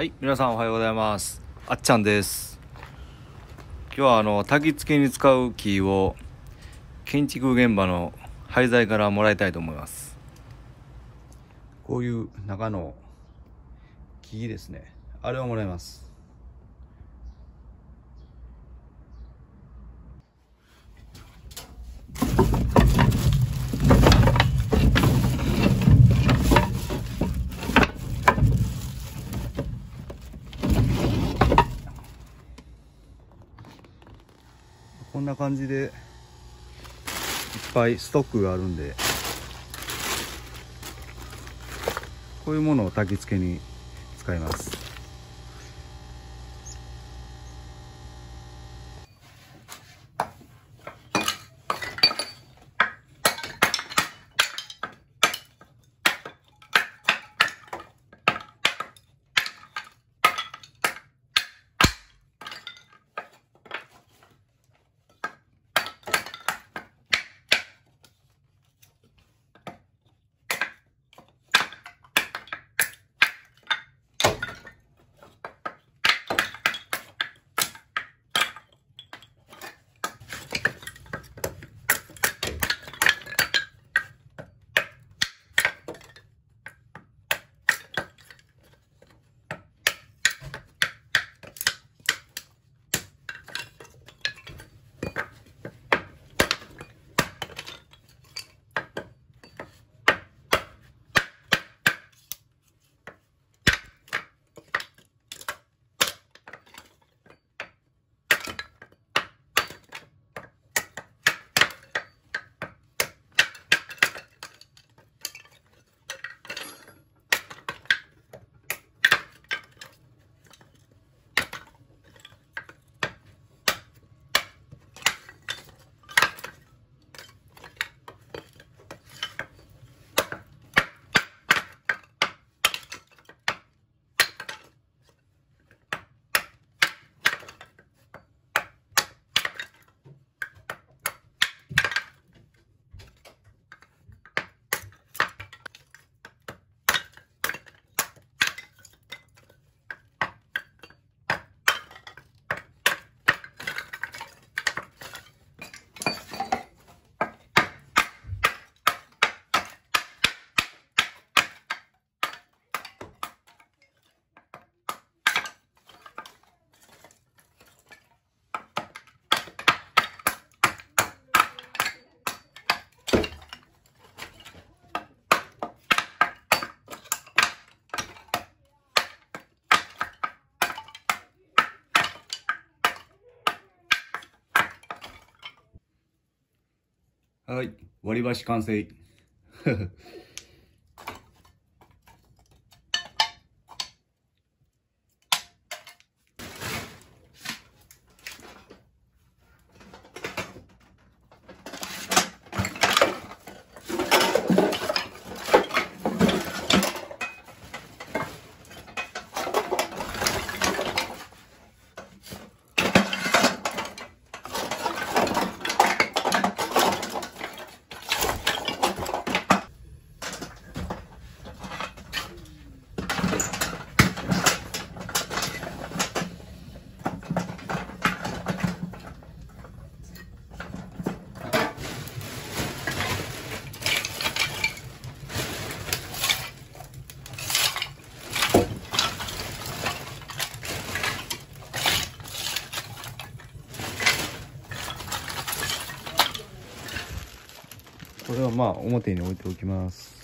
はい皆さんおはようございますあっちゃんです今日はあの焚き付けに使う木を建築現場の廃材からもらいたいと思いますこういう中の木ですねあれをもらいますこんな感じでいっぱいストックがあるんでこういうものを焚き付けに使いますはい。割り箸完成。これはまあ表に置いておきます